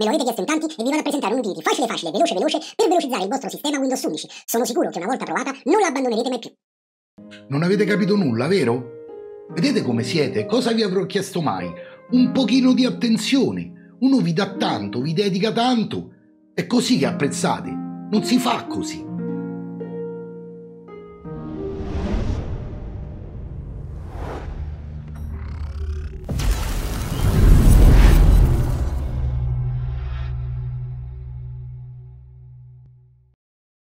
Me lo avete chiesto in tanti e vi vado a presentare un video facile facile, veloce veloce, per velocizzare il vostro sistema Windows 11. Sono sicuro che una volta provata non l'abbandonerete mai più. Non avete capito nulla, vero? Vedete come siete? Cosa vi avrò chiesto mai? Un pochino di attenzione. Uno vi dà tanto, vi dedica tanto. È così che apprezzate. Non si fa così.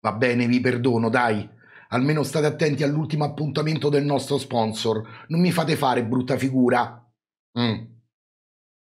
Va bene, vi perdono, dai. Almeno state attenti all'ultimo appuntamento del nostro sponsor. Non mi fate fare brutta figura. Mm.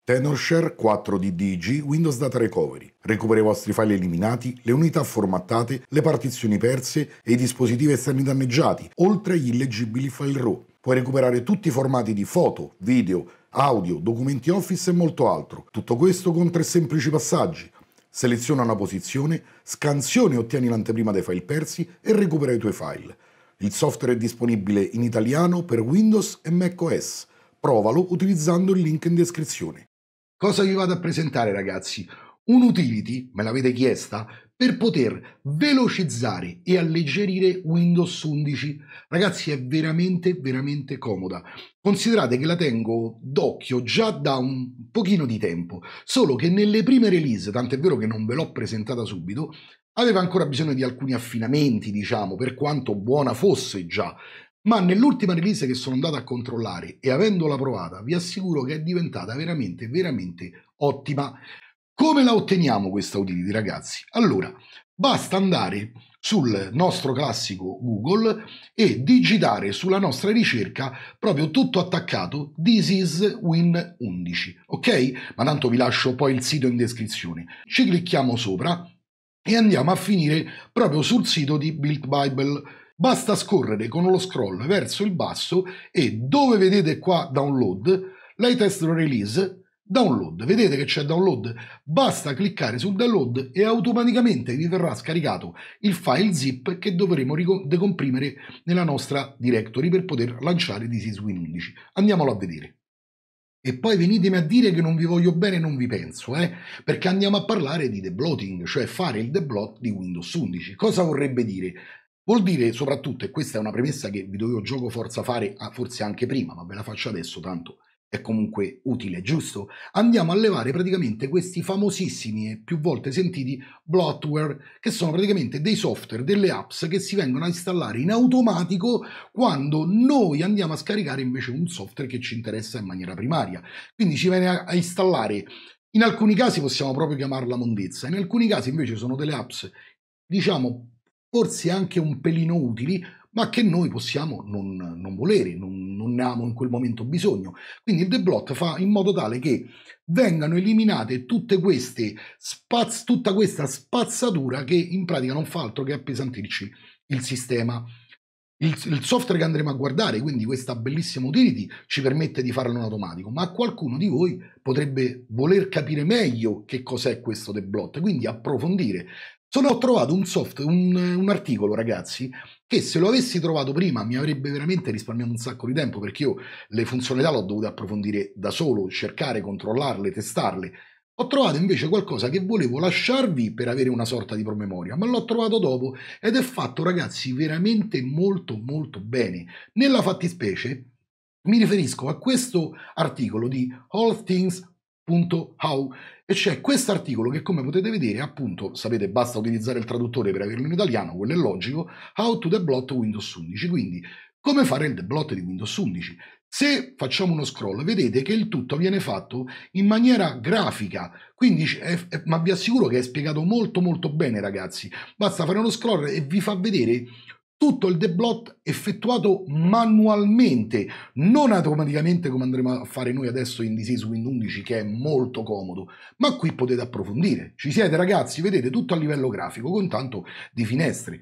Tenorshare 4 di DG Windows Data Recovery. Recupera i vostri file eliminati, le unità formattate, le partizioni perse e i dispositivi esterni danneggiati, oltre agli illeggibili file RAW. Puoi recuperare tutti i formati di foto, video, audio, documenti Office e molto altro. Tutto questo con tre semplici passaggi. Seleziona una posizione, scansioni e ottieni l'anteprima dei file persi e recupera i tuoi file. Il software è disponibile in italiano per Windows e macOS. Provalo utilizzando il link in descrizione. Cosa vi vado a presentare ragazzi? un utility, me l'avete chiesta, per poter velocizzare e alleggerire Windows 11. Ragazzi, è veramente, veramente comoda. Considerate che la tengo d'occhio già da un pochino di tempo, solo che nelle prime release, tant'è vero che non ve l'ho presentata subito, aveva ancora bisogno di alcuni affinamenti, diciamo, per quanto buona fosse già. Ma nell'ultima release che sono andato a controllare e avendola provata, vi assicuro che è diventata veramente, veramente ottima. Come la otteniamo questa utility, ragazzi? Allora, basta andare sul nostro classico Google e digitare sulla nostra ricerca proprio tutto attaccato This is Win 11, ok? Ma tanto vi lascio poi il sito in descrizione. Ci clicchiamo sopra e andiamo a finire proprio sul sito di Built Bible. Basta scorrere con lo scroll verso il basso e dove vedete qua download, latest release, download. Vedete che c'è download? Basta cliccare sul download e automaticamente vi verrà scaricato il file zip che dovremo decomprimere nella nostra directory per poter lanciare DC's Win 11. Andiamolo a vedere. E poi venitemi a dire che non vi voglio bene e non vi penso, eh? perché andiamo a parlare di debloating, cioè fare il deblot di Windows 11. Cosa vorrebbe dire? Vuol dire soprattutto, e questa è una premessa che vi dovevo gioco forza fare forse anche prima, ma ve la faccio adesso tanto è comunque utile, giusto? Andiamo a levare praticamente questi famosissimi e più volte sentiti bloatware, che sono praticamente dei software, delle apps che si vengono a installare in automatico quando noi andiamo a scaricare invece un software che ci interessa in maniera primaria. Quindi ci viene a, a installare, in alcuni casi possiamo proprio chiamarla mondezza, in alcuni casi invece sono delle apps, diciamo, forse anche un pelino utili, ma che noi possiamo non, non volere, non, non, ne abbiamo in quel momento bisogno. Quindi il deblot fa in modo tale che vengano eliminate spaz, tutta questa spazzatura che in pratica non fa altro che appesantirci il sistema. Il, il, software che andremo a guardare, quindi questa bellissima utility, ci permette di farlo in automatico, ma qualcuno di voi potrebbe voler capire meglio che cos'è questo deblot, quindi approfondire. Sono ho trovato un software, un, un, articolo, ragazzi, che se lo avessi trovato prima mi avrebbe veramente risparmiato un sacco di tempo perché io le funzionalità l'ho dovuto approfondire da solo, cercare, controllarle, testarle. Ho trovato invece qualcosa che volevo lasciarvi per avere una sorta di promemoria, ma l'ho trovato dopo ed è fatto, ragazzi, veramente molto molto bene. Nella fattispecie mi riferisco a questo articolo di All Things How. E c'è questo articolo che, come potete vedere, appunto, sapete, basta utilizzare il traduttore per averlo in italiano, quello è logico, How to deblot Windows 11. Quindi, come fare il deblot di Windows 11. Se facciamo uno scroll, vedete che il tutto viene fatto in maniera grafica, quindi, è, è, ma vi assicuro che è spiegato molto molto bene ragazzi, basta fare uno scroll e vi fa vedere tutto il deblot effettuato manualmente, non automaticamente come andremo a fare noi adesso in Disease Wind 11 che è molto comodo, ma qui potete approfondire. Ci siete ragazzi, vedete tutto a livello grafico con tanto di finestre.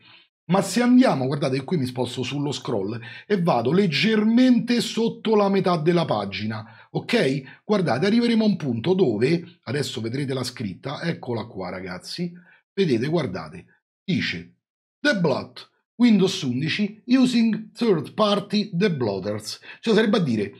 Ma se andiamo, guardate qui mi sposto sullo scroll e vado leggermente sotto la metà della pagina, ok? Guardate, arriveremo a un punto dove, adesso vedrete la scritta, eccola qua ragazzi, vedete, guardate, dice The Blot Windows 11 using third party the bloaters. Cioè sarebbe a dire,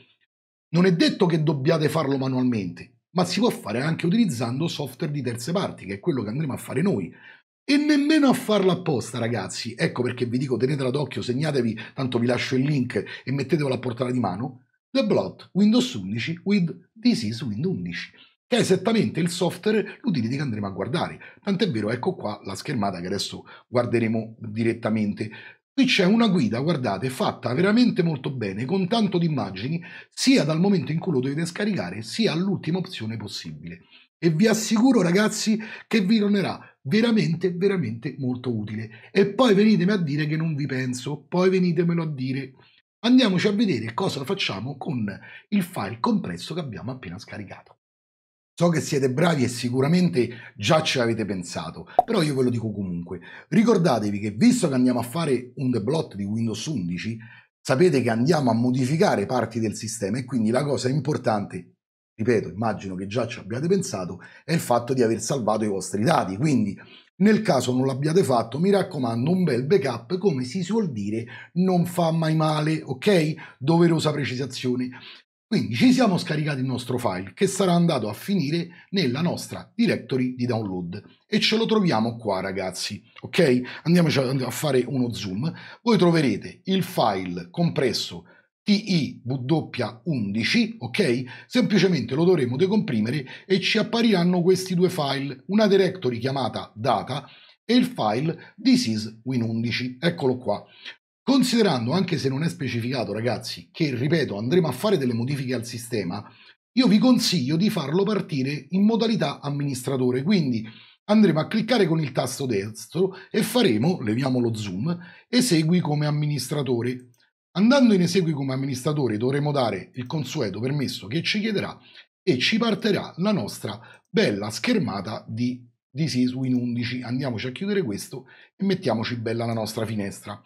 non è detto che dobbiate farlo manualmente, ma si può fare anche utilizzando software di terze parti, che è quello che andremo a fare noi. E nemmeno a farlo apposta, ragazzi. Ecco perché vi dico tenetela d'occhio, segnatevi, tanto vi lascio il link e mettetevelo a portata di mano. The Blot Windows 11 with This is Windows 11 che è esattamente il software l'utility che andremo a guardare. Tant'è vero, ecco qua la schermata che adesso guarderemo direttamente. Qui c'è una guida, guardate, fatta veramente molto bene, con tanto di immagini, sia dal momento in cui lo dovete scaricare, sia all'ultima opzione possibile. E vi assicuro, ragazzi, che vi tornerà veramente, veramente molto utile. E poi venitemi a dire che non vi penso, poi venitemelo a dire. Andiamoci a vedere cosa facciamo con il file compresso che abbiamo appena scaricato. So che siete bravi e sicuramente già ci avete pensato, però io ve lo dico comunque. Ricordatevi che visto che andiamo a fare un deblot di Windows 11, sapete che andiamo a modificare parti del sistema e quindi la cosa importante, ripeto, immagino che già ci abbiate pensato, è il fatto di aver salvato i vostri dati. Quindi nel caso non l'abbiate fatto, mi raccomando, un bel backup, come si suol dire, non fa mai male, ok? Doverosa precisazione. Quindi ci siamo scaricati il nostro file che sarà andato a finire nella nostra directory di download e ce lo troviamo qua ragazzi, ok? Andiamoci a fare uno zoom. Voi troverete il file compresso TIW11, ok? Semplicemente lo dovremo decomprimere e ci appariranno questi due file, una directory chiamata data e il file thisiswin 11 eccolo qua. Considerando, anche se non è specificato ragazzi, che ripeto andremo a fare delle modifiche al sistema, io vi consiglio di farlo partire in modalità amministratore, quindi andremo a cliccare con il tasto destro e faremo, leviamo lo zoom, esegui come amministratore. Andando in esegui come amministratore dovremo dare il consueto permesso che ci chiederà e ci partirà la nostra bella schermata di This Win 11. Andiamoci a chiudere questo e mettiamoci bella la nostra finestra.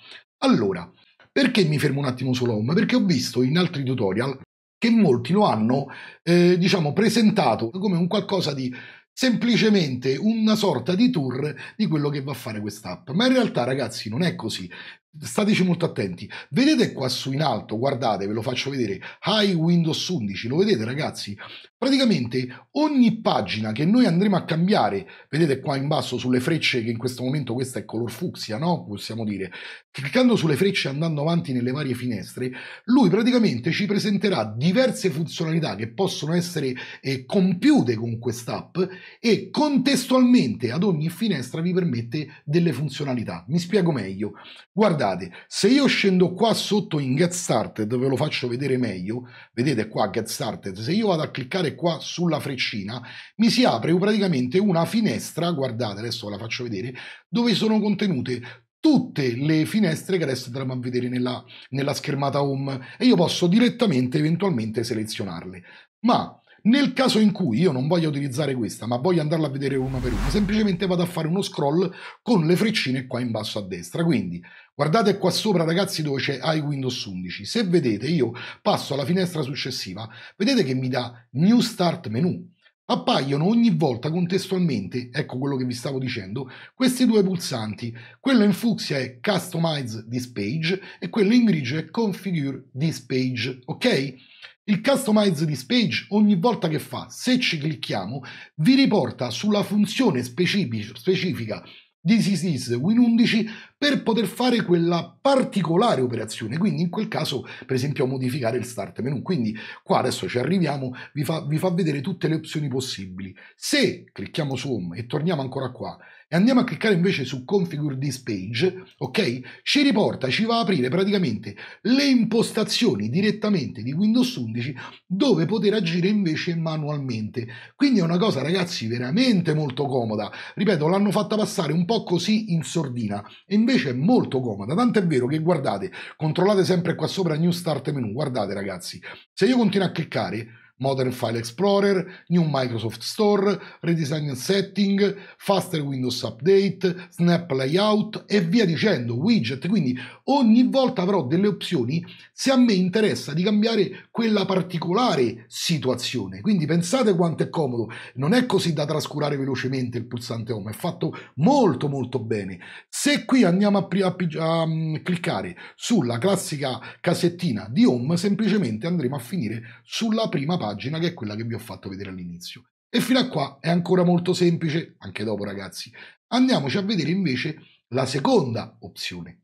Allora, perché mi fermo un attimo sulla home? Perché ho visto in altri tutorial che molti lo hanno, eh, diciamo, presentato come un qualcosa di semplicemente una sorta di tour di quello che va a fare quest'app. Ma in realtà, ragazzi, non è così. Stateci molto attenti. Vedete qua su in alto, guardate, ve lo faccio vedere, High Windows 11, lo vedete ragazzi? Praticamente ogni pagina che noi andremo a cambiare, vedete qua in basso sulle frecce che in questo momento questa è color fucsia, no? Possiamo dire, cliccando sulle frecce e andando avanti nelle varie finestre, lui praticamente ci presenterà diverse funzionalità che possono essere eh, compiute con quest'app e contestualmente ad ogni finestra vi permette delle funzionalità. Mi spiego meglio. Guardate guardate, se io scendo qua sotto in Get Started, ve lo faccio vedere meglio, vedete qua Get Started, se io vado a cliccare qua sulla freccina, mi si apre praticamente una finestra, guardate, adesso ve la faccio vedere, dove sono contenute tutte le finestre che adesso andremo a vedere nella, nella schermata home e io posso direttamente eventualmente selezionarle. Ma nel caso in cui io non voglia utilizzare questa, ma voglio andarla a vedere uno per uno, semplicemente vado a fare uno scroll con le freccine qua in basso a destra. Quindi guardate qua sopra ragazzi dove c'è iWindows 11. Se vedete io passo alla finestra successiva, vedete che mi dà New Start Menu. Appaiono ogni volta contestualmente, ecco quello che vi stavo dicendo, questi due pulsanti. Quello in fucsia è Customize this page e quello in grigio è Configure this page, ok? Il customize this page ogni volta che fa, se ci clicchiamo, vi riporta sulla funzione specifica di SysIs Win11 per poter fare quella particolare operazione, quindi in quel caso per esempio modificare il start menu. Quindi qua adesso ci arriviamo, vi fa, vi fa vedere tutte le opzioni possibili. Se clicchiamo su Home e torniamo ancora qua e andiamo a cliccare invece su configure this page, ok? Ci riporta, ci va a aprire praticamente le impostazioni direttamente di Windows 11 dove poter agire invece manualmente. Quindi è una cosa ragazzi veramente molto comoda. Ripeto, l'hanno fatta passare un po' così in sordina e invece è molto comoda. Tanto è vero che guardate, controllate sempre qua sopra New Start Menu, guardate ragazzi, se io continuo a cliccare Modern File Explorer, New Microsoft Store, Redesign Setting, Faster Windows Update, Snap Layout e via dicendo, widget, quindi ogni volta avrò delle opzioni se a me interessa di cambiare quella particolare situazione. Quindi pensate quanto è comodo, non è così da trascurare velocemente il pulsante home, è fatto molto molto bene. Se qui andiamo a, a, a, a mm, cliccare sulla classica casettina di home, semplicemente andremo a finire sulla prima pagina pagina che è quella che vi ho fatto vedere all'inizio. E fino a qua è ancora molto semplice, anche dopo ragazzi. Andiamoci a vedere invece la seconda opzione.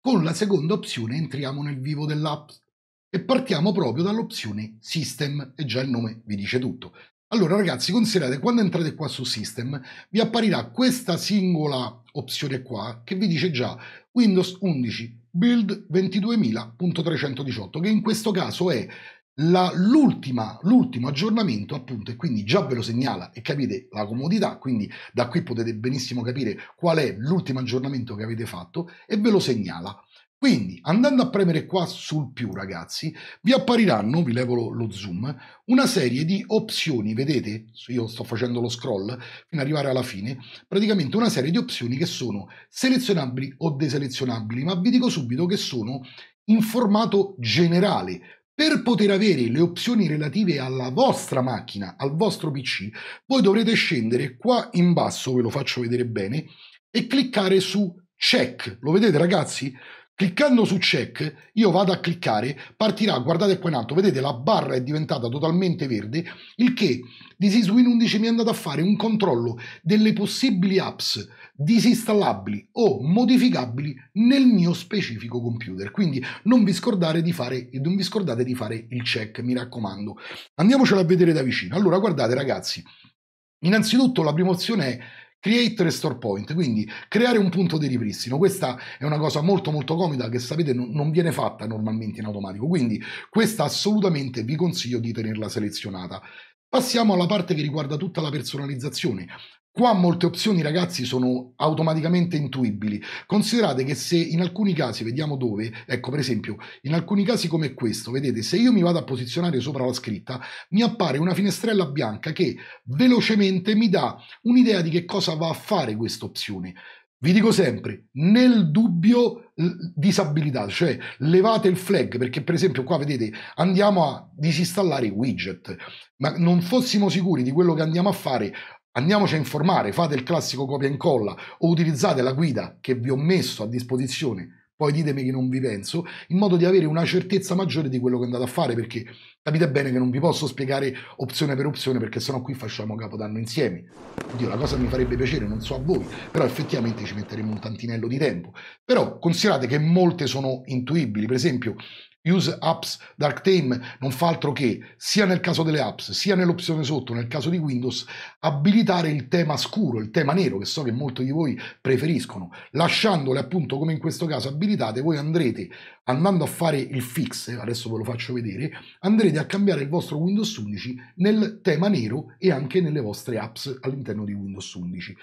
Con la seconda opzione entriamo nel vivo dell'app e partiamo proprio dall'opzione System e già il nome vi dice tutto. Allora ragazzi, considerate quando entrate qua su System vi apparirà questa singola opzione qua che vi dice già Windows 11 build 22.318 che in questo caso è l'ultimo aggiornamento appunto e quindi già ve lo segnala e capite la comodità quindi da qui potete benissimo capire qual è l'ultimo aggiornamento che avete fatto e ve lo segnala quindi andando a premere qua sul più ragazzi vi appariranno vi levo lo zoom una serie di opzioni vedete io sto facendo lo scroll fino ad arrivare alla fine praticamente una serie di opzioni che sono selezionabili o deselezionabili ma vi dico subito che sono in formato generale per poter avere le opzioni relative alla vostra macchina, al vostro PC, voi dovrete scendere qua in basso, ve lo faccio vedere bene, e cliccare su check. Lo vedete ragazzi? Cliccando su check, io vado a cliccare, partirà, guardate qua in alto, vedete la barra è diventata totalmente verde, il che di DisisWin 11 mi è andato a fare un controllo delle possibili apps disinstallabili o modificabili nel mio specifico computer. Quindi non vi, scordate di fare, non vi scordate di fare il check, mi raccomando. Andiamocelo a vedere da vicino. Allora, guardate ragazzi, innanzitutto la prima opzione è Create Restore Point, quindi creare un punto di ripristino. Questa è una cosa molto molto comoda che sapete non viene fatta normalmente in automatico, quindi questa assolutamente vi consiglio di tenerla selezionata. Passiamo alla parte che riguarda tutta la personalizzazione. Qua molte opzioni, ragazzi, sono automaticamente intuibili. Considerate che se in alcuni casi, vediamo dove, ecco per esempio, in alcuni casi come questo, vedete, se io mi vado a posizionare sopra la scritta, mi appare una finestrella bianca che velocemente mi dà un'idea di che cosa va a fare questa opzione. Vi dico sempre, nel dubbio disabilitate, cioè levate il flag, perché per esempio qua vedete andiamo a disinstallare i widget, ma non fossimo sicuri di quello che andiamo a fare, Andiamoci a informare, fate il classico copia e incolla o utilizzate la guida che vi ho messo a disposizione, poi ditemi che non vi penso, in modo di avere una certezza maggiore di quello che andate a fare, perché capite bene che non vi posso spiegare opzione per opzione, perché sennò qui facciamo capodanno insieme. Oddio, la cosa mi farebbe piacere, non so a voi, però effettivamente ci metteremo un tantinello di tempo. Però considerate che molte sono intuibili, per esempio Use Apps Darktame non fa altro che, sia nel caso delle apps, sia nell'opzione sotto, nel caso di Windows, abilitare il tema scuro, il tema nero, che so che molti di voi preferiscono. Lasciandole appunto, come in questo caso, abilitate, voi andrete, andando a fare il fix, adesso ve lo faccio vedere, andrete a cambiare il vostro Windows 11 nel tema nero e anche nelle vostre apps all'interno di Windows 11.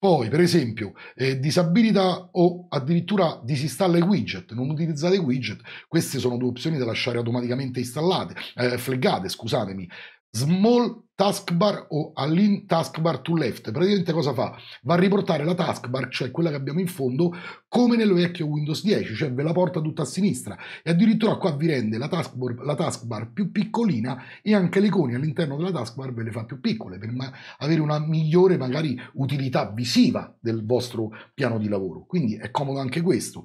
Poi, per esempio, eh, disabilita o addirittura disinstalla i widget, non utilizzate i widget, queste sono due opzioni da lasciare automaticamente installate, eh, fleggate, scusatemi small taskbar o all'in taskbar to left. Praticamente cosa fa? Va a riportare la taskbar, cioè quella che abbiamo in fondo, come nel vecchio Windows 10, cioè ve la porta tutta a sinistra e addirittura qua vi rende la taskbar, la taskbar più piccolina e anche le icone all'interno della taskbar ve le fa più piccole per avere una migliore magari utilità visiva del vostro piano di lavoro. Quindi è comodo anche questo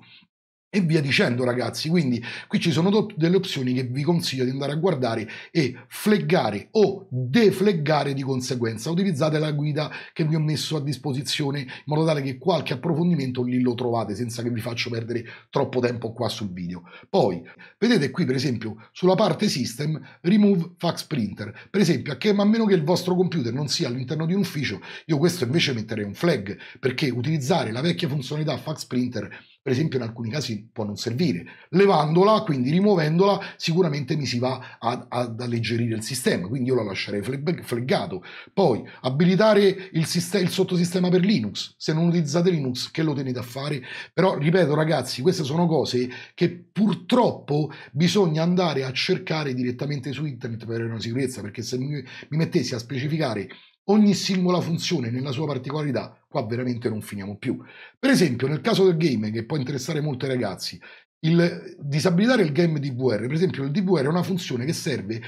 e via dicendo ragazzi quindi qui ci sono delle opzioni che vi consiglio di andare a guardare e fleggare o defleggare di conseguenza utilizzate la guida che vi ho messo a disposizione in modo tale che qualche approfondimento lì lo trovate senza che vi faccio perdere troppo tempo qua sul video poi vedete qui per esempio sulla parte system remove fax printer per esempio a, che, a meno che il vostro computer non sia all'interno di un ufficio io questo invece metterei un flag perché utilizzare la vecchia funzionalità fax printer per esempio in alcuni casi può non servire. Levandola, quindi rimuovendola, sicuramente mi si va ad, ad alleggerire il sistema, quindi io la lascerei fleggato. Poi, abilitare il, sistema, il sottosistema per Linux, se non utilizzate Linux, che lo tenete a fare? Però, ripeto ragazzi, queste sono cose che purtroppo bisogna andare a cercare direttamente su internet per avere una sicurezza, perché se mi, mi mettessi a specificare ogni singola funzione nella sua particolarità, qua veramente non finiamo più. Per esempio, nel caso del game, che può interessare molto ai ragazzi, il, disabilitare il game DVR, per esempio il DVR è una funzione che serve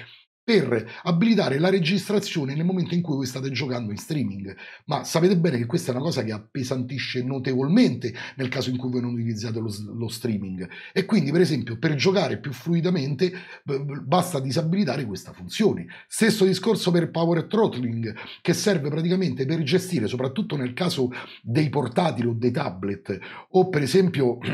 per abilitare la registrazione nel momento in cui voi state giocando in streaming. Ma sapete bene che questa è una cosa che appesantisce notevolmente nel caso in cui voi non utilizzate lo, lo streaming. E quindi, per esempio, per giocare più fluidamente basta disabilitare questa funzione. Stesso discorso per Power Throttling, che serve praticamente per gestire, soprattutto nel caso dei portatili o dei tablet, o per esempio...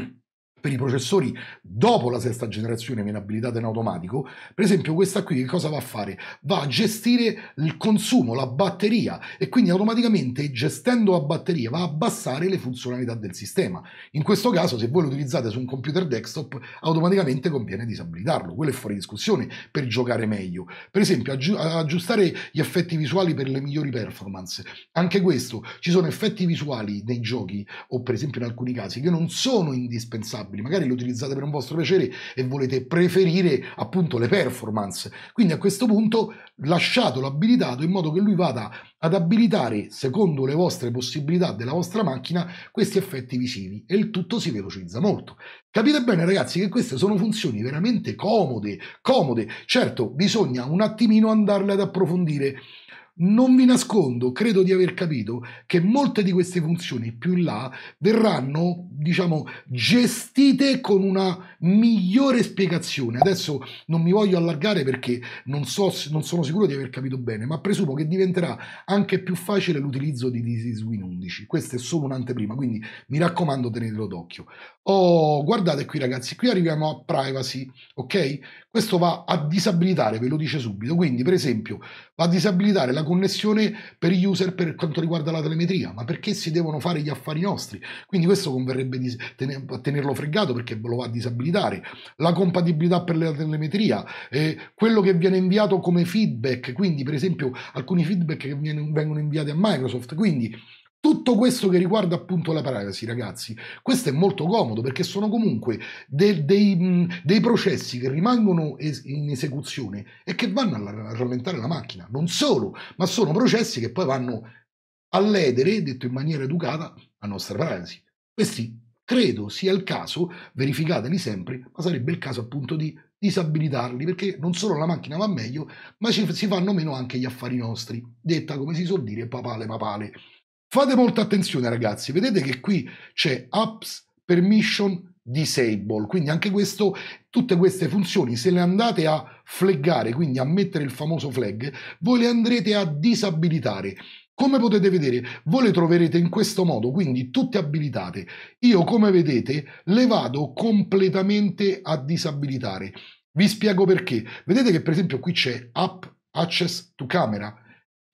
per i processori dopo la sesta generazione viene abilitata in automatico, per esempio questa qui che cosa va a fare? Va a gestire il consumo, la batteria e quindi automaticamente gestendo la batteria va a abbassare le funzionalità del sistema. In questo caso se voi lo utilizzate su un computer desktop automaticamente conviene disabilitarlo, quello è fuori discussione per giocare meglio. Per esempio aggi aggiustare gli effetti visuali per le migliori performance, anche questo, ci sono effetti visuali nei giochi o per esempio in alcuni casi che non sono indispensabili stabili, magari le utilizzate per un vostro piacere e volete preferire appunto le performance. Quindi a questo punto lasciatelo abilitato in modo che lui vada ad abilitare, secondo le vostre possibilità della vostra macchina, questi effetti visivi e il tutto si velocizza molto. Capite bene ragazzi che queste sono funzioni veramente comode, comode. Certo, bisogna un attimino andarle ad approfondire non vi nascondo, credo di aver capito che molte di queste funzioni più in là verranno, diciamo, gestite con una migliore spiegazione. Adesso non mi voglio allargare perché non, so, non sono sicuro di aver capito bene, ma presumo che diventerà anche più facile l'utilizzo di DisWin 11. Questa è solo un'anteprima, quindi mi raccomando tenetelo d'occhio. Oh, guardate qui ragazzi, qui arriviamo a privacy, ok? Questo va a disabilitare, ve lo dice subito, quindi per esempio va a disabilitare la connessione per gli user per quanto riguarda la telemetria, ma perché si devono fare gli affari nostri? Quindi questo converrebbe di tenerlo fregato perché lo va a disabilitare. La compatibilità per la telemetria, eh, quello che viene inviato come feedback, quindi per esempio alcuni feedback che vengono inviati a Microsoft, quindi tutto questo che riguarda appunto la privacy, ragazzi, questo è molto comodo perché sono comunque dei, dei, dei processi che rimangono es- in esecuzione e che vanno a rallentare la macchina. Non solo, ma sono processi che poi vanno a ledere, detto in maniera educata, la nostra privacy. Questi credo sia il caso, verificateli sempre, ma sarebbe il caso appunto di disabilitarli perché non solo la macchina va meglio, ma ci, si fanno meno anche gli affari nostri, detta come si suol dire papale papale. Fate molta attenzione ragazzi, vedete che qui c'è apps permission disable, quindi anche questo, tutte queste funzioni se le andate a flaggare, quindi a mettere il famoso flag, voi le andrete a disabilitare. Come potete vedere, voi le troverete in questo modo, quindi tutte abilitate. Io, come vedete, le vado completamente a disabilitare. Vi spiego perché. Vedete che per esempio qui c'è App Access to Camera.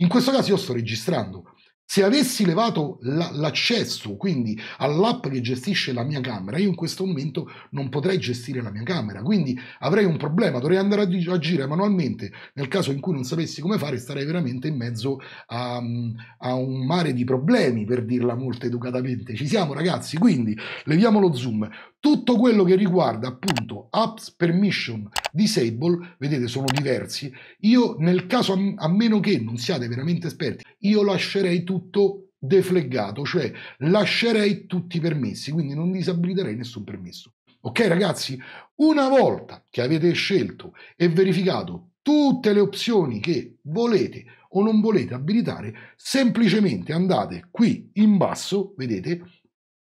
In questo caso io sto registrando. Se avessi levato l'accesso, quindi all'app che gestisce la mia camera, io in questo momento non potrei gestire la mia camera, quindi avrei un problema, dovrei andare a agire manualmente. Nel caso in cui non sapessi come fare, starei veramente in mezzo a, mm, a un mare di problemi, per dirla molto educatamente. Ci siamo ragazzi, quindi leviamo lo zoom. Tutto quello che riguarda appunto apps permission disable, vedete sono diversi, io nel caso a meno che non siate veramente esperti, io lascerei tutto defleggato, cioè lascerei tutti i permessi, quindi non disabiliterei nessun permesso. Ok ragazzi, una volta che avete scelto e verificato tutte le opzioni che volete o non volete abilitare, semplicemente andate qui in basso, vedete,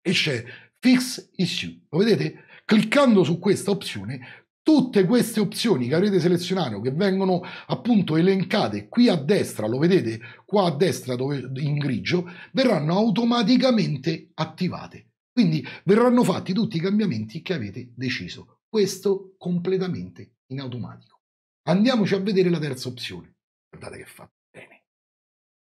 e c'è Fix Issue, lo vedete? Cliccando su questa opzione Tutte queste opzioni che avrete selezionato, che vengono appunto elencate qui a destra, lo vedete qua a destra dove, in grigio, verranno automaticamente attivate. Quindi verranno fatti tutti i cambiamenti che avete deciso. Questo completamente in automatico. Andiamoci a vedere la terza opzione. Guardate che fa.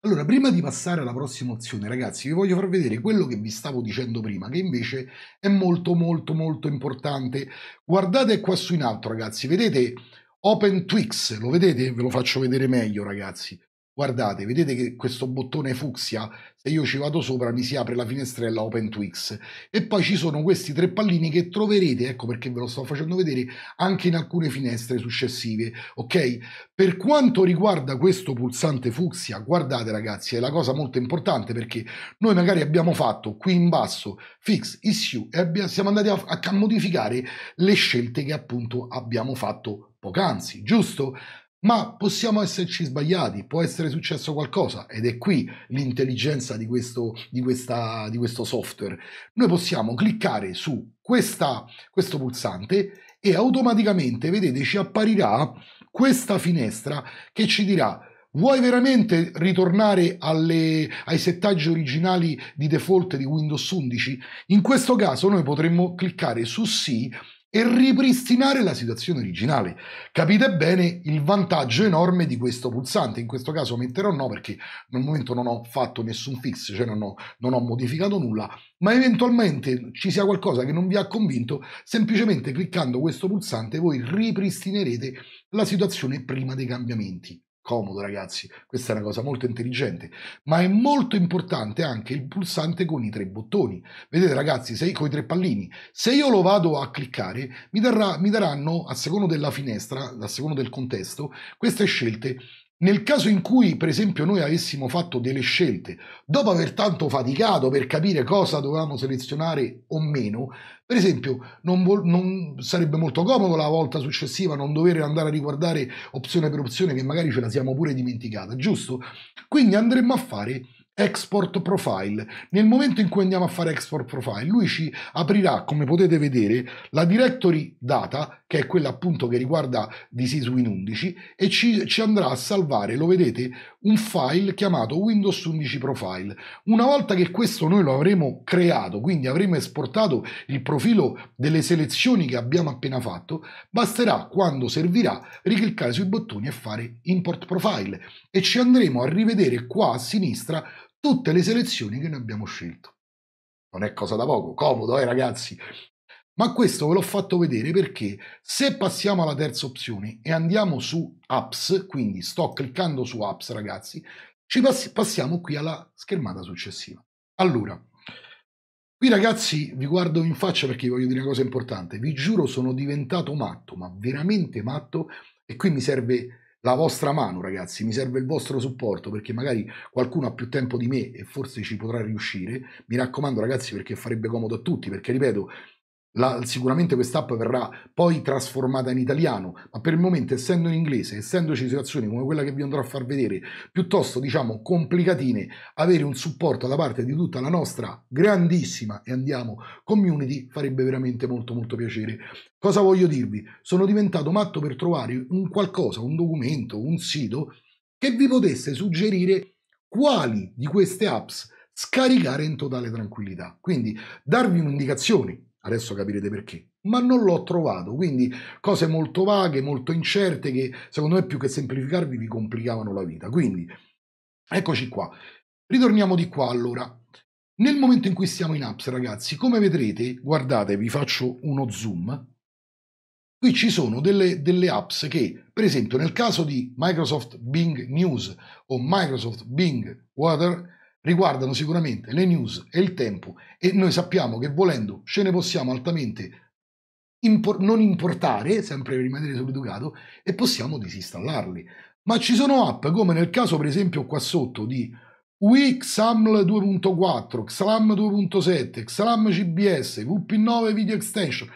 Allora, prima di passare alla prossima opzione, ragazzi, vi voglio far vedere quello che vi stavo dicendo prima, che invece è molto molto molto importante. Guardate qua su in alto, ragazzi, vedete Open Twix, lo vedete? Ve lo faccio vedere meglio, ragazzi guardate, vedete che questo bottone fucsia, se io ci vado sopra mi si apre la finestrella OpenTwix e poi ci sono questi tre pallini che troverete, ecco perché ve lo sto facendo vedere, anche in alcune finestre successive, ok? Per quanto riguarda questo pulsante fucsia, guardate ragazzi, è la cosa molto importante perché noi magari abbiamo fatto qui in basso fix, issue e abbiamo, siamo andati a, a modificare le scelte che appunto abbiamo fatto poc'anzi, giusto? Ma possiamo esserci sbagliati, può essere successo qualcosa ed è qui l'intelligenza di questo, di questa, di questo software. Noi possiamo cliccare su questa, questo pulsante e automaticamente, vedete, ci apparirà questa finestra che ci dirà Vuoi veramente ritornare alle, ai settaggi originali di default di Windows 11? In questo caso noi potremmo cliccare su sì e ripristinare la situazione originale. Capite bene il vantaggio enorme di questo pulsante. In questo caso metterò no perché nel momento non ho fatto nessun fix, cioè non ho, non ho modificato nulla, ma eventualmente ci sia qualcosa che non vi ha convinto, semplicemente cliccando questo pulsante voi ripristinerete la situazione prima dei cambiamenti comodo ragazzi, questa è una cosa molto intelligente, ma è molto importante anche il pulsante con i tre bottoni. Vedete ragazzi, se, con i tre pallini, se io lo vado a cliccare mi, darà, mi daranno, a secondo della finestra, a secondo del contesto, queste scelte nel caso in cui, per esempio, noi avessimo fatto delle scelte, dopo aver tanto faticato per capire cosa dovevamo selezionare o meno, per esempio, non, vol- non sarebbe molto comodo la volta successiva non dover andare a riguardare opzione per opzione che magari ce la siamo pure dimenticata, giusto? Quindi andremo a fare export profile. Nel momento in cui andiamo a fare export profile, lui ci aprirà, come potete vedere, la directory data che è quella appunto che riguarda Disease Win 11, e ci, ci andrà a salvare, lo vedete, un file chiamato Windows 11 Profile. Una volta che questo noi lo avremo creato, quindi avremo esportato il profilo delle selezioni che abbiamo appena fatto, basterà quando servirà ricliccare sui bottoni e fare Import Profile e ci andremo a rivedere qua a sinistra tutte le selezioni che noi abbiamo scelto. Non è cosa da poco, comodo, eh ragazzi? Ma questo ve l'ho fatto vedere perché se passiamo alla terza opzione e andiamo su apps, quindi sto cliccando su apps ragazzi, ci pass passiamo qui alla schermata successiva. Allora, Qui ragazzi vi guardo in faccia perché vi voglio dire una cosa importante, vi giuro sono diventato matto, ma veramente matto e qui mi serve la vostra mano ragazzi, mi serve il vostro supporto perché magari qualcuno ha più tempo di me e forse ci potrà riuscire, mi raccomando ragazzi perché farebbe comodo a tutti, perché ripeto la, sicuramente quest'app verrà poi trasformata in italiano, ma per il momento, essendo in inglese, essendoci situazioni come quella che vi andrò a far vedere, piuttosto diciamo complicatine, avere un supporto da parte di tutta la nostra grandissima e andiamo community farebbe veramente molto molto piacere. Cosa voglio dirvi? Sono diventato matto per trovare un qualcosa, un documento, un sito che vi potesse suggerire quali di queste apps scaricare in totale tranquillità. Quindi darvi un'indicazione adesso capirete perché, ma non l'ho trovato, quindi cose molto vaghe, molto incerte che secondo me più che semplificarvi vi complicavano la vita. Quindi eccoci qua. Ritorniamo di qua allora. Nel momento in cui siamo in apps, ragazzi, come vedrete, guardate, vi faccio uno zoom. Qui ci sono delle, delle, apps che, per esempio, nel caso di Microsoft Bing News o Microsoft Bing Water, riguardano sicuramente le news e il tempo e noi sappiamo che volendo ce ne possiamo altamente impor non importare, sempre per rimanere sull'educato, e possiamo disinstallarli. Ma ci sono app come nel caso per esempio qua sotto di WXAML 2.4, XLAM 2.7, XLAM CBS, vp 9 Video Extension,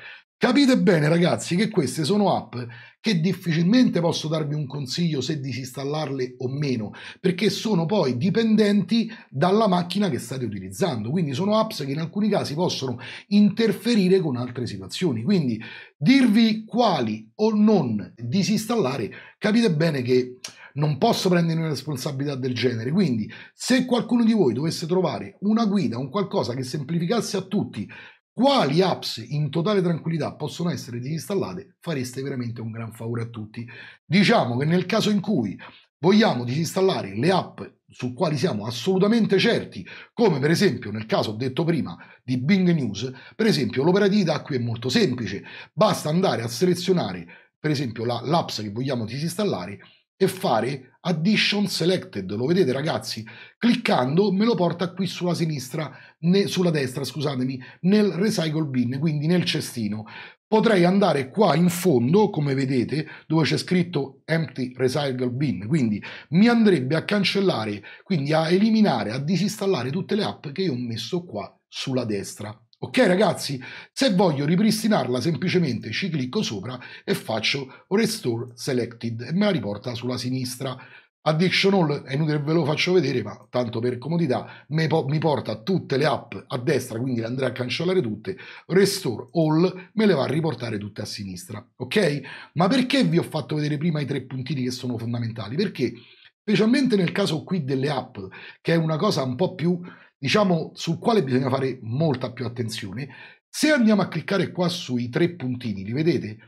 Capite bene ragazzi che queste sono app che difficilmente posso darvi un consiglio se disinstallarle o meno, perché sono poi dipendenti dalla macchina che state utilizzando, quindi sono apps che in alcuni casi possono interferire con altre situazioni, quindi dirvi quali o non disinstallare, capite bene che non posso prendere una responsabilità del genere. Quindi, se qualcuno di voi dovesse trovare una guida, un qualcosa che semplificasse a tutti quali apps in totale tranquillità possono essere disinstallate, fareste veramente un gran favore a tutti. Diciamo che nel caso in cui vogliamo disinstallare le app su quali siamo assolutamente certi, come per esempio nel caso detto prima di Bing News, per esempio l'operatività qui è molto semplice, basta andare a selezionare per esempio la, l'app che vogliamo disinstallare e fare Addition Selected, lo vedete ragazzi? Cliccando me lo porta qui sulla sinistra, ne, sulla destra, scusatemi, nel Recycle Bin, quindi nel cestino. Potrei andare qua in fondo, come vedete, dove c'è scritto Empty Recycle Bin, quindi mi andrebbe a cancellare, quindi a eliminare, a disinstallare tutte le app che io ho messo qua sulla destra. Ok ragazzi, se voglio ripristinarla semplicemente ci clicco sopra e faccio Restore Selected e me la riporta sulla sinistra. Additional è inutile ve lo faccio vedere, ma tanto per comodità mi porta tutte le app a destra, quindi le andrei a cancellare tutte. Restore All me le va a riportare tutte a sinistra, ok? Ma perché vi ho fatto vedere prima i tre puntini che sono fondamentali? Perché specialmente nel caso qui delle app, che è una cosa un po' più diciamo sul quale bisogna fare molta più attenzione. Se andiamo a cliccare qua sui tre puntini, li vedete?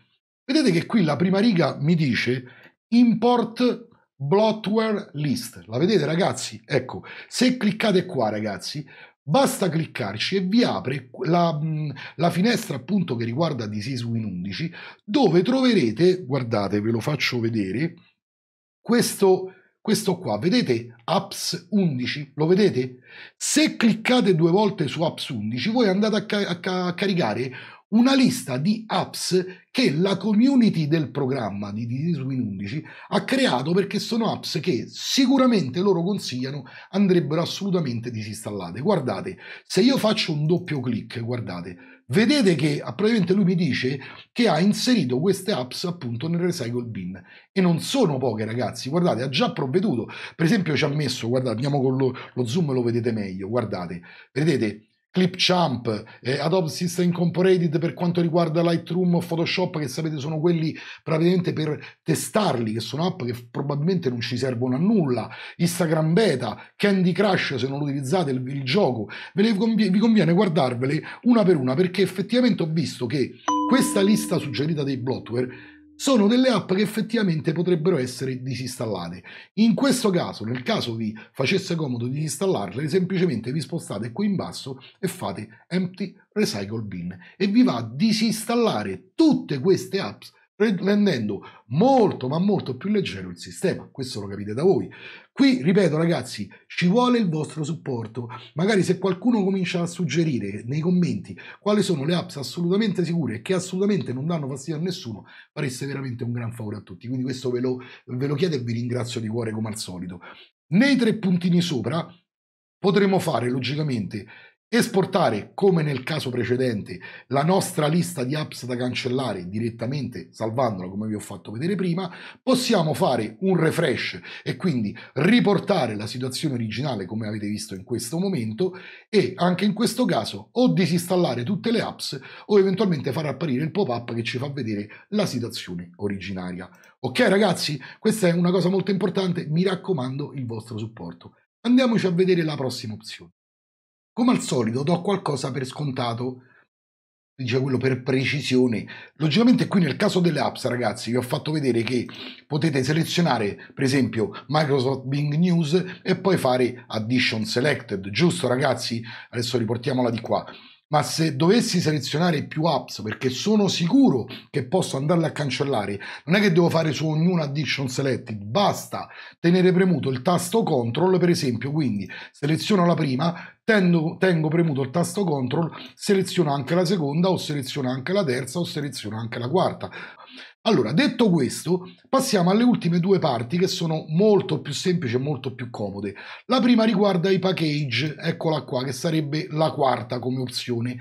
Vedete che qui la prima riga mi dice import bloatware list. La vedete ragazzi? Ecco, se cliccate qua ragazzi, basta cliccarci e vi apre la, mm, la finestra appunto che riguarda Disease 11, dove troverete, guardate, ve lo faccio vedere, questo questo qua, vedete apps 11, lo vedete? Se cliccate due volte su apps 11 voi andate a, ca a, ca a caricare una lista di apps che la community del programma di Diswin 11 ha creato perché sono apps che sicuramente loro consigliano andrebbero assolutamente disinstallate. Guardate, se io faccio un doppio clic, guardate, vedete che ah, probabilmente lui mi dice che ha inserito queste apps appunto nel recycle bin e non sono poche ragazzi, guardate, ha già provveduto. Per esempio ci ha messo, guardate, andiamo con lo, lo zoom lo vedete meglio, guardate, vedete Clipchamp, eh, Adobe System Incorporated per quanto riguarda Lightroom o Photoshop, che sapete sono quelli praticamente per testarli, che sono app che probabilmente non ci servono a nulla, Instagram Beta, Candy Crush se non utilizzate il, il gioco, vi conviene, vi conviene guardarvele una per una perché effettivamente ho visto che questa lista suggerita dei blotware sono delle app che effettivamente potrebbero essere disinstallate. In questo caso, nel caso vi facesse comodo disinstallarle, semplicemente vi spostate qui in basso e fate empty recycle bin e vi va a disinstallare tutte queste apps rendendo molto ma molto più leggero il sistema questo lo capite da voi qui ripeto ragazzi ci vuole il vostro supporto magari se qualcuno comincia a suggerire nei commenti quali sono le apps assolutamente sicure e che assolutamente non danno fastidio a nessuno fareste veramente un gran favore a tutti quindi questo ve lo, ve lo chiedo e vi ringrazio di cuore come al solito nei tre puntini sopra potremo fare logicamente Esportare, come nel caso precedente, la nostra lista di apps da cancellare direttamente salvandola come vi ho fatto vedere prima, possiamo fare un refresh e quindi riportare la situazione originale come avete visto in questo momento e anche in questo caso o disinstallare tutte le apps o eventualmente far apparire il pop-up che ci fa vedere la situazione originaria. Ok ragazzi, questa è una cosa molto importante, mi raccomando il vostro supporto. Andiamoci a vedere la prossima opzione. Come al solito do qualcosa per scontato, dice quello per precisione. Logicamente qui nel caso delle apps, ragazzi, vi ho fatto vedere che potete selezionare, per esempio, Microsoft Bing News e poi fare Addition Selected, giusto ragazzi? Adesso riportiamola di qua ma se dovessi selezionare più apps perché sono sicuro che posso andarle a cancellare, non è che devo fare su ognuna addition selected, basta tenere premuto il tasto control per esempio, quindi seleziono la prima, tengo, tengo premuto il tasto control, seleziono anche la seconda o seleziono anche la terza o seleziono anche la quarta. Allora, detto questo, passiamo alle ultime due parti che sono molto più semplici e molto più comode. La prima riguarda i package, eccola qua, che sarebbe la quarta come opzione.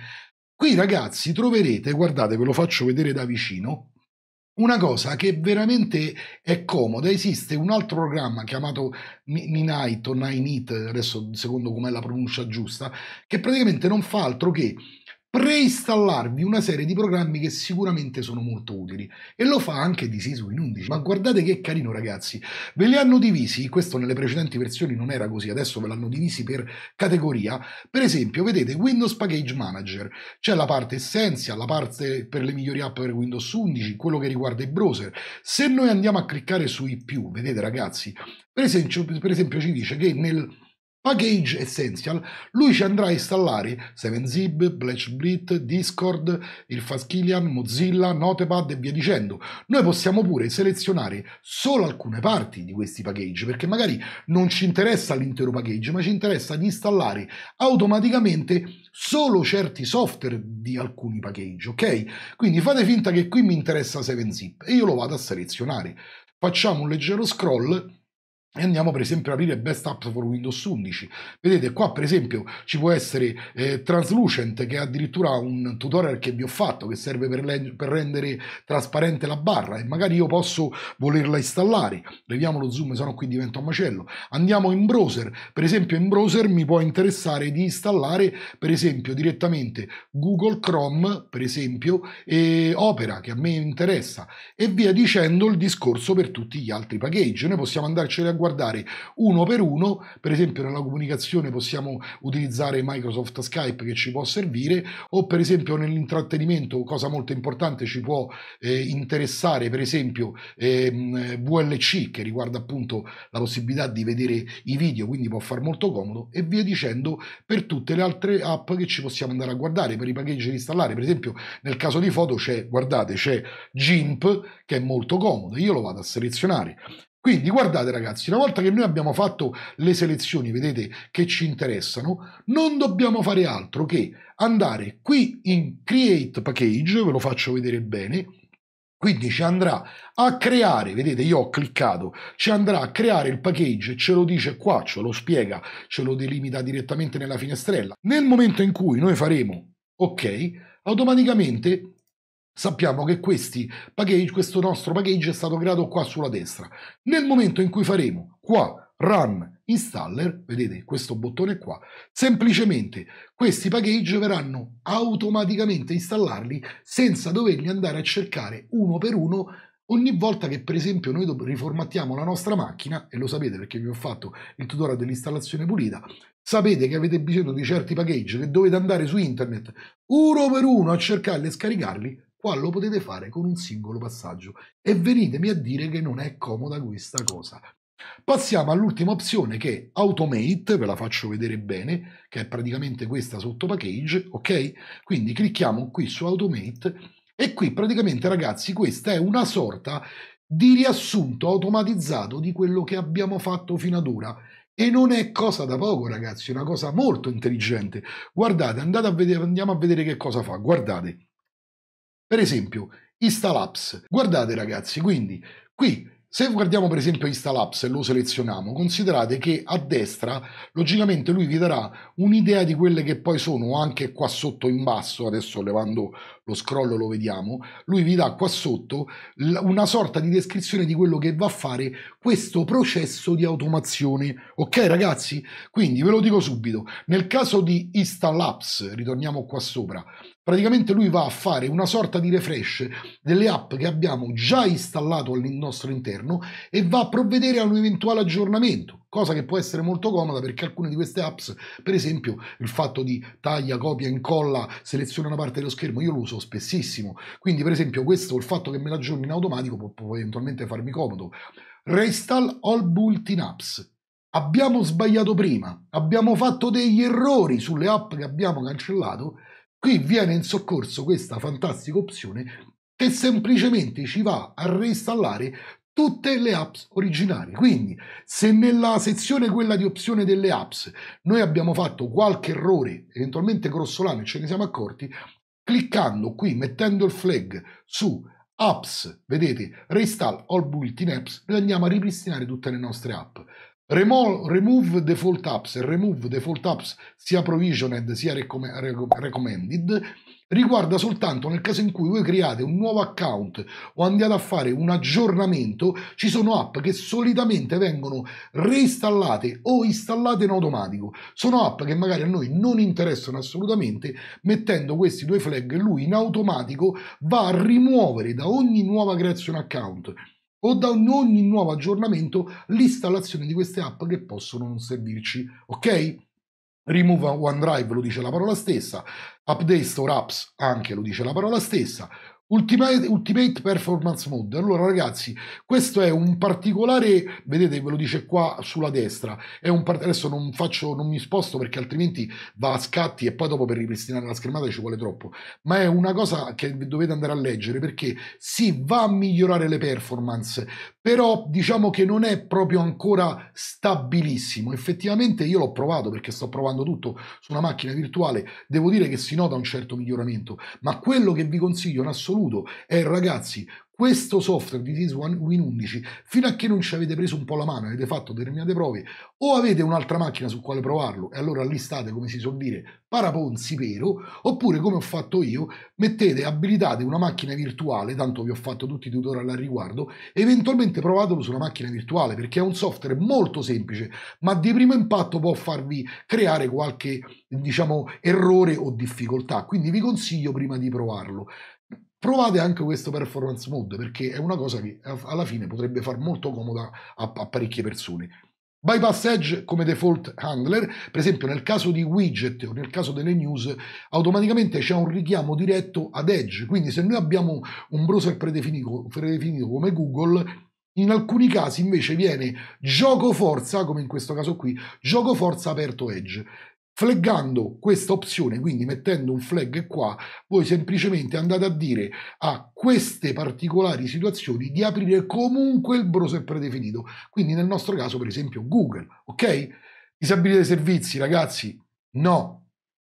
Qui ragazzi troverete, guardate ve lo faccio vedere da vicino, una cosa che veramente è comoda, esiste un altro programma chiamato Ninite o Nineit, adesso secondo com'è la pronuncia giusta, che praticamente non fa altro che preinstallarvi una serie di programmi che sicuramente sono molto utili e lo fa anche Disiso in 11 ma guardate che carino ragazzi ve li hanno divisi questo nelle precedenti versioni non era così adesso ve l'hanno divisi per categoria per esempio vedete Windows Package Manager c'è la parte essenzial la parte per le migliori app per Windows 11 quello che riguarda i browser se noi andiamo a cliccare sui più vedete ragazzi per esempio, per esempio ci dice che nel Package Essential, lui ci andrà a installare 7zip, BlashBlit, Discord, il Faskillian, Mozilla, Notepad e via dicendo. Noi possiamo pure selezionare solo alcune parti di questi package, perché magari non ci interessa l'intero package, ma ci interessa di installare automaticamente solo certi software di alcuni package, ok? Quindi fate finta che qui mi interessa 7zip e io lo vado a selezionare. Facciamo un leggero scroll e andiamo per esempio a aprire Best App for Windows 11 vedete qua per esempio ci può essere eh, Translucent che è addirittura un tutorial che vi ho fatto che serve per, per, rendere trasparente la barra e magari io posso volerla installare leviamo lo zoom se no qui diventa un macello andiamo in browser per esempio in browser mi può interessare di installare per esempio direttamente Google Chrome per esempio e Opera che a me interessa e via dicendo il discorso per tutti gli altri package noi possiamo andarcene a guardare guardare uno per uno, per esempio nella comunicazione possiamo utilizzare Microsoft Skype che ci può servire o per esempio nell'intrattenimento, cosa molto importante, ci può eh, interessare per esempio eh, VLC che riguarda appunto la possibilità di vedere i video, quindi può far molto comodo e via dicendo per tutte le altre app che ci possiamo andare a guardare, per i package da installare, per esempio nel caso di foto c'è, guardate, c'è GIMP che è molto comodo, io lo vado a selezionare, quindi guardate ragazzi, una volta che noi abbiamo fatto le selezioni, vedete, che ci interessano, non dobbiamo fare altro che andare qui in Create Package, ve lo faccio vedere bene, quindi ci andrà a creare, vedete io ho cliccato, ci andrà a creare il package, ce lo dice qua, ce lo spiega, ce lo delimita direttamente nella finestrella. Nel momento in cui noi faremo ok, automaticamente sappiamo che questi package, questo nostro package è stato creato qua sulla destra. Nel momento in cui faremo qua run installer, vedete questo bottone qua, semplicemente questi package verranno automaticamente installarli senza doverli andare a cercare uno per uno ogni volta che per esempio noi riformattiamo la nostra macchina, e lo sapete perché vi ho fatto il tutorial dell'installazione pulita, sapete che avete bisogno di certi package che dovete andare su internet uno per uno a cercarli e scaricarli, qua lo potete fare con un singolo passaggio e venitemi a dire che non è comoda questa cosa. Passiamo all'ultima opzione che è Automate, ve la faccio vedere bene, che è praticamente questa sotto package, ok? Quindi clicchiamo qui su Automate e qui praticamente ragazzi questa è una sorta di riassunto automatizzato di quello che abbiamo fatto fino ad ora. E non è cosa da poco, ragazzi, è una cosa molto intelligente. Guardate, andate a vedere, andiamo a vedere che cosa fa. Guardate, per esempio, Instalabs. Guardate ragazzi, quindi qui se guardiamo per esempio Instalabs e lo selezioniamo, considerate che a destra logicamente lui vi darà un'idea di quelle che poi sono anche qua sotto in basso, adesso levando lo scroll lo vediamo, lui vi dà qua sotto una sorta di descrizione di quello che va a fare questo processo di automazione. Ok ragazzi? Quindi ve lo dico subito, nel caso di Instalabs, ritorniamo qua sopra, praticamente lui va a fare una sorta di refresh delle app che abbiamo già installato al nostro interno e va a provvedere a un eventuale aggiornamento, cosa che può essere molto comoda perché alcune di queste apps, per esempio il fatto di taglia, copia, incolla, seleziona una parte dello schermo, io lo uso spessissimo, quindi per esempio questo, il fatto che me l'aggiorni in automatico può, può eventualmente farmi comodo. Restall all built-in apps, abbiamo sbagliato prima, abbiamo fatto degli errori sulle app che abbiamo cancellato Qui viene in soccorso questa fantastica opzione che semplicemente ci va a reinstallare tutte le apps originali. Quindi, se nella sezione quella di opzione delle apps noi abbiamo fatto qualche errore, eventualmente grossolano, e ce ne siamo accorti, cliccando qui, mettendo il flag su apps, vedete, reinstall all built-in apps, noi andiamo a ripristinare tutte le nostre app. Remove default apps remove default apps sia provisioned sia recommended riguarda soltanto nel caso in cui voi create un nuovo account o andiate a fare un aggiornamento, ci sono app che solitamente vengono reinstallate o installate in automatico. Sono app che magari a noi non interessano assolutamente, mettendo questi due flag lui in automatico va a rimuovere da ogni nuova creazione account o da un ogni nuovo aggiornamento l'installazione di queste app che possono non servirci, ok? Remove OneDrive lo dice la parola stessa, Update Store Apps anche lo dice la parola stessa, Ultimate, Ultimate, Performance Mode. Allora, ragazzi, questo è un particolare, vedete, ve lo dice qua sulla destra. Part... adesso non, faccio, non mi sposto perché altrimenti va a scatti e poi dopo per ripristinare la schermata ci vuole troppo. Ma è una cosa che dovete andare a leggere perché si sì, va a migliorare le performance, però diciamo che non è proprio ancora stabilissimo. Effettivamente io l'ho provato perché sto provando tutto su una macchina virtuale. Devo dire che si nota un certo miglioramento, ma quello che vi consiglio in assoluto nudo. E eh, ragazzi, questo software di This Win 11, fino a che non ci avete preso un po' la mano, avete fatto determinate prove, o avete un'altra macchina su quale provarlo, e allora lì state, come si suol dire, paraponzi vero, oppure come ho fatto io, mettete, abilitate una macchina virtuale, tanto vi ho fatto tutti i tutorial al riguardo, eventualmente provatelo su una macchina virtuale, perché è un software molto semplice, ma di primo impatto può farvi creare qualche, diciamo, errore o difficoltà, quindi vi consiglio prima di provarlo. Provate anche questo performance mode perché è una cosa che alla fine potrebbe far molto comoda a, a parecchie persone. Bypass Edge come default handler, per esempio nel caso di widget o nel caso delle news, automaticamente c'è un richiamo diretto ad Edge, quindi se noi abbiamo un browser predefinito, predefinito come Google, in alcuni casi invece viene gioco forza, come in questo caso qui, gioco forza aperto Edge. Flaggando questa opzione, quindi mettendo un flag qua, voi semplicemente andate a dire a queste particolari situazioni di aprire comunque il browser predefinito. Quindi nel nostro caso, per esempio, Google, ok? Disabilità dei servizi, ragazzi, no,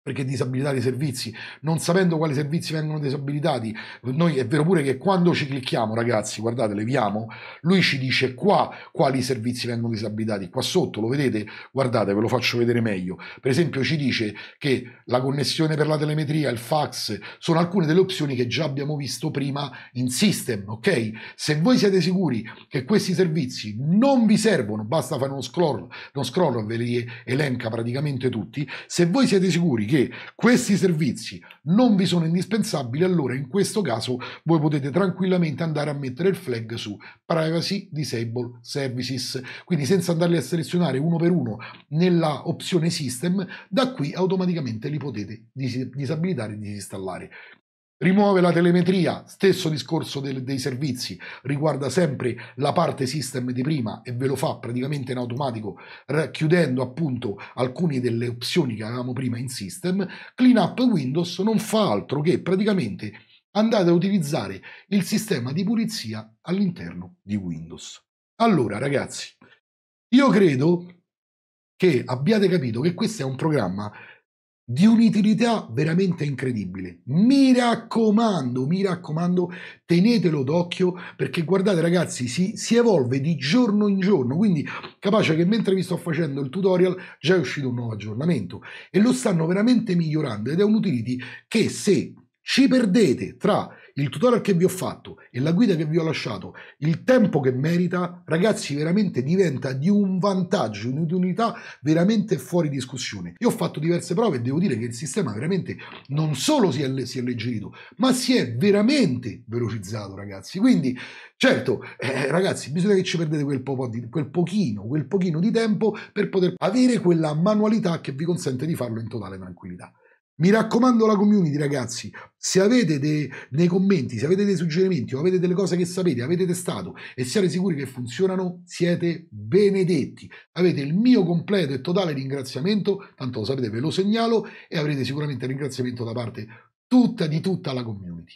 perché disabilitare i servizi, non sapendo quali servizi vengono disabilitati. Noi è vero pure che quando ci clicchiamo, ragazzi, guardate, leviamo, lui ci dice qua quali servizi vengono disabilitati. Qua sotto lo vedete? Guardate, ve lo faccio vedere meglio. Per esempio ci dice che la connessione per la telemetria, il fax, sono alcune delle opzioni che già abbiamo visto prima in system, ok? Se voi siete sicuri che questi servizi non vi servono, basta fare uno scroll, uno scroll ve li elenca praticamente tutti. Se voi siete sicuri che che questi servizi non vi sono indispensabili, allora in questo caso voi potete tranquillamente andare a mettere il flag su Privacy Disable Services, quindi senza andarli a selezionare uno per uno nella opzione System, da qui automaticamente li potete disabilitare e disinstallare. Rimuove la telemetria, stesso discorso del, dei servizi, riguarda sempre la parte system di prima e ve lo fa praticamente in automatico, chiudendo appunto alcune delle opzioni che avevamo prima in system. Clean up Windows non fa altro che praticamente andate a utilizzare il sistema di pulizia all'interno di Windows. Allora ragazzi, io credo che abbiate capito che questo è un programma di un'utilità veramente incredibile. Mi raccomando, mi raccomando, tenetelo d'occhio perché guardate ragazzi, si, si, evolve di giorno in giorno, quindi capace che mentre vi sto facendo il tutorial già è uscito un nuovo aggiornamento e lo stanno veramente migliorando ed è un utility che se ci perdete tra il tutorial che vi ho fatto e la guida che vi ho lasciato, il tempo che merita, ragazzi, veramente diventa di un vantaggio, un'utilità veramente fuori discussione. Io ho fatto diverse prove e devo dire che il sistema veramente non solo si è, si è alleggerito, ma si è veramente velocizzato, ragazzi. Quindi, certo, eh, ragazzi, bisogna che ci perdete quel, po di, quel pochino, quel pochino di tempo per poter avere quella manualità che vi consente di farlo in totale tranquillità. Mi raccomando la community, ragazzi. Se avete dei, dei commenti, se avete dei suggerimenti o avete delle cose che sapete, avete testato e siete sicuri che funzionano, siete benedetti. Avete il mio completo e totale ringraziamento, tanto lo sapete, ve lo segnalo e avrete sicuramente ringraziamento da parte tutta di tutta la community.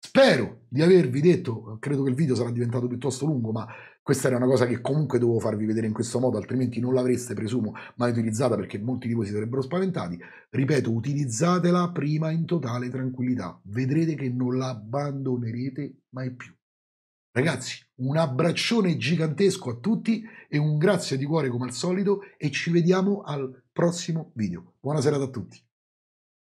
Spero di avervi detto, credo che il video sarà diventato piuttosto lungo, ma questa era una cosa che comunque dovevo farvi vedere in questo modo, altrimenti non l'avreste, presumo, mai utilizzata perché molti di voi si sarebbero spaventati. Ripeto, utilizzatela prima in totale tranquillità. Vedrete che non la abbandonerete mai più. Ragazzi, un abbraccione gigantesco a tutti e un grazie di cuore come al solito e ci vediamo al prossimo video. Buona serata a tutti.